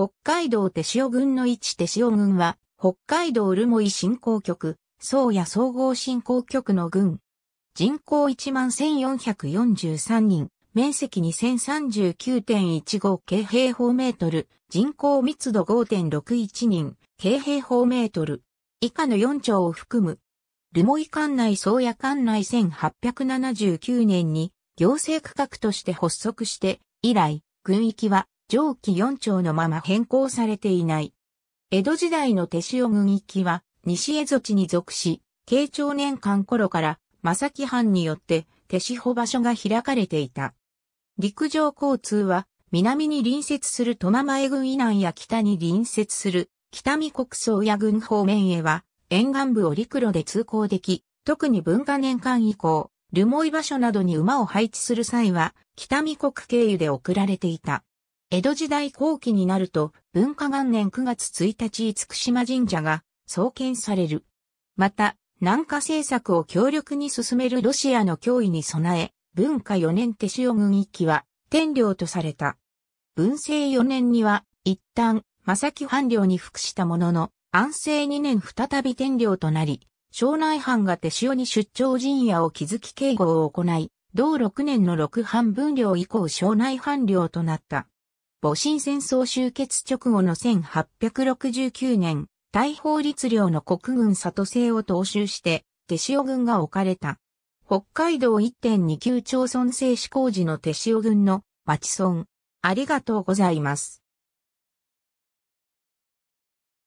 北海道手塩郡の一手塩郡は、北海道留萌振興局、宗谷総合振興局の郡。人口11,443人、面積2039.15京平方メートル、人口密度5.61人、京平方メートル。以下の4町を含む。留萌管内宗谷管内1879年に行政区画として発足して、以来、郡域は上記4丁のまま変更されていない。江戸時代の手塩軍域は、西江戸地に属し、慶長年間頃から、正木藩によって、手塩保場所が開かれていた。陸上交通は、南に隣接する戸間前郡以南や北に隣接する、北見国総や郡方面へは、沿岸部を陸路で通行でき、特に文化年間以降、留萌場所などに馬を配置する際は、北見国経由で送られていた。江戸時代後期になると、文化元年9月1日厳島神社が創建される。また、南下政策を強力に進めるロシアの脅威に備え、文化4年手塩軍一揆は天領とされた。文政4年には、一旦、正木藩領に服したものの、安政2年再び天領となり、庄内藩が手塩に出張陣屋を築き警護を行い、同6年の6藩分領以降庄内藩領となった。戊辰戦争終結直後の1869年、大法律令の国軍里制を踏襲して、手塩軍が置かれた。北海道1.29町村制施工時の手塩軍の町村。ありがとうございます。